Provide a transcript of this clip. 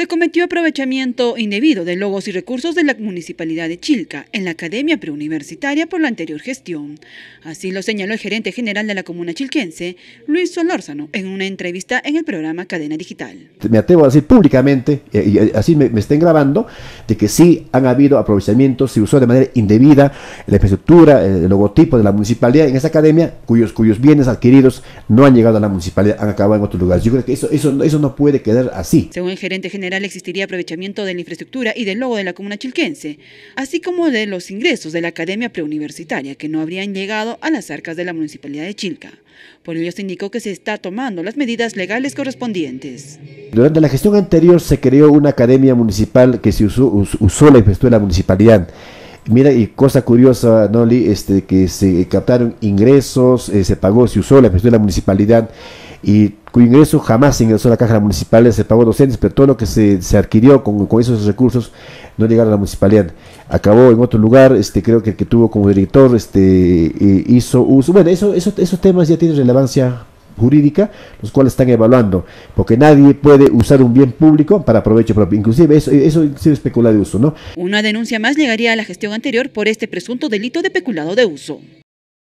se cometió aprovechamiento indebido de logos y recursos de la Municipalidad de Chilca en la Academia Preuniversitaria por la anterior gestión. Así lo señaló el gerente general de la comuna chilquense, Luis Solórzano, en una entrevista en el programa Cadena Digital. Me atrevo a decir públicamente, y así me, estén grabando, de que sí han habido aprovechamientos, se usó de manera indebida la infraestructura, el logotipo de la municipalidad en esa academia, cuyos, bienes adquiridos no han llegado a la municipalidad, han acabado en otros lugares. Yo creo que eso, eso, eso no puede quedar así. Según el gerente general existiría aprovechamiento de la infraestructura y del logo de la comuna chilquense, así como de los ingresos de la academia preuniversitaria que no habrían llegado a las arcas de la municipalidad de Chilca. Por ello se indicó que se está tomando las medidas legales correspondientes. Durante la gestión anterior se creó una academia municipal que se usó, la infraestructura de la municipalidad. Mira, y cosa curiosa, Noli, este, que se captaron ingresos, eh, se pagó, se usó la infraestructura de la municipalidad y cuyo ingreso jamás ingresó a la caja municipal, se pagó docentes, pero todo lo que se, adquirió con, esos recursos no llegaron a la municipalidad. Acabó en otro lugar, este creo que el que tuvo como director este eh, hizo uso. Bueno, eso, eso, esos temas ya tienen relevancia jurídica, los cuales están evaluando, porque nadie puede usar un bien público para provecho propio, inclusive eso, eso es peculado de uso, ¿no? Una denuncia más llegaría a la gestión anterior por este presunto delito de peculado de uso.